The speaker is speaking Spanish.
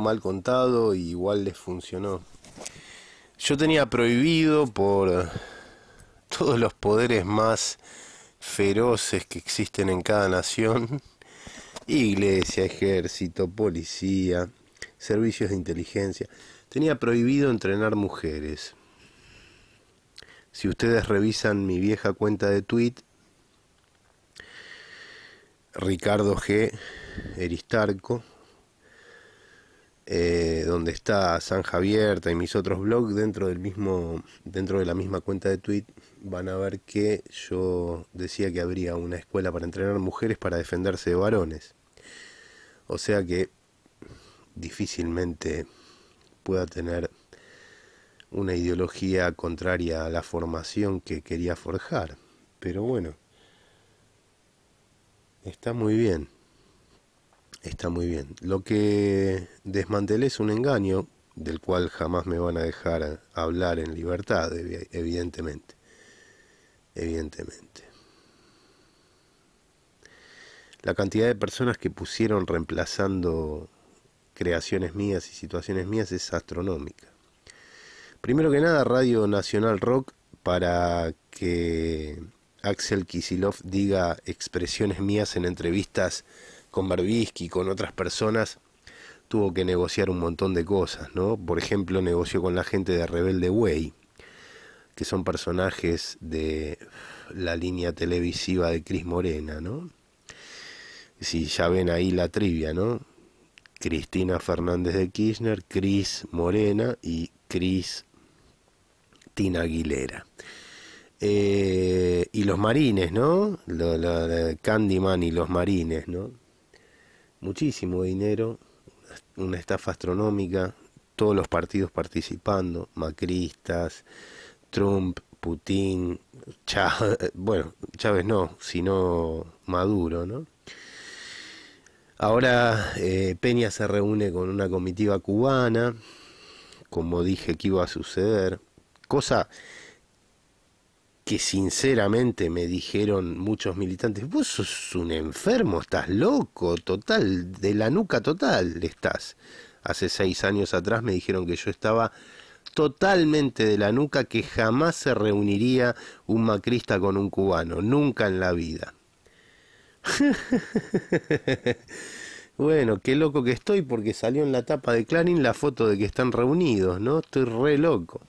mal contado y igual les funcionó. Yo tenía prohibido por todos los poderes más feroces que existen en cada nación, iglesia, ejército, policía, servicios de inteligencia, tenía prohibido entrenar mujeres. Si ustedes revisan mi vieja cuenta de tweet, Ricardo G. Eristarco, eh, donde está San Abierta y mis otros blogs dentro del mismo dentro de la misma cuenta de tweet van a ver que yo decía que habría una escuela para entrenar mujeres para defenderse de varones o sea que difícilmente pueda tener una ideología contraria a la formación que quería forjar pero bueno está muy bien está muy bien. Lo que desmantelé es un engaño del cual jamás me van a dejar hablar en libertad, evidentemente. Evidentemente. La cantidad de personas que pusieron reemplazando creaciones mías y situaciones mías es astronómica. Primero que nada, Radio Nacional Rock para que Axel Kisilov diga expresiones mías en entrevistas con Barbisky, con otras personas, tuvo que negociar un montón de cosas, ¿no? Por ejemplo, negoció con la gente de Rebelde Way, que son personajes de la línea televisiva de Cris Morena, ¿no? Si ya ven ahí la trivia, ¿no? Cristina Fernández de Kirchner, Cris Morena y Cris Tina Aguilera. Eh, y los marines, ¿no? Candyman y los marines, ¿no? muchísimo dinero, una estafa astronómica, todos los partidos participando, macristas, Trump, Putin, Chávez, bueno, Chávez no, sino Maduro, ¿no? Ahora eh, Peña se reúne con una comitiva cubana, como dije que iba a suceder, cosa que sinceramente me dijeron muchos militantes, vos sos un enfermo, estás loco, total, de la nuca total estás. Hace seis años atrás me dijeron que yo estaba totalmente de la nuca, que jamás se reuniría un macrista con un cubano, nunca en la vida. bueno, qué loco que estoy porque salió en la tapa de Clarín la foto de que están reunidos, ¿no? Estoy re loco.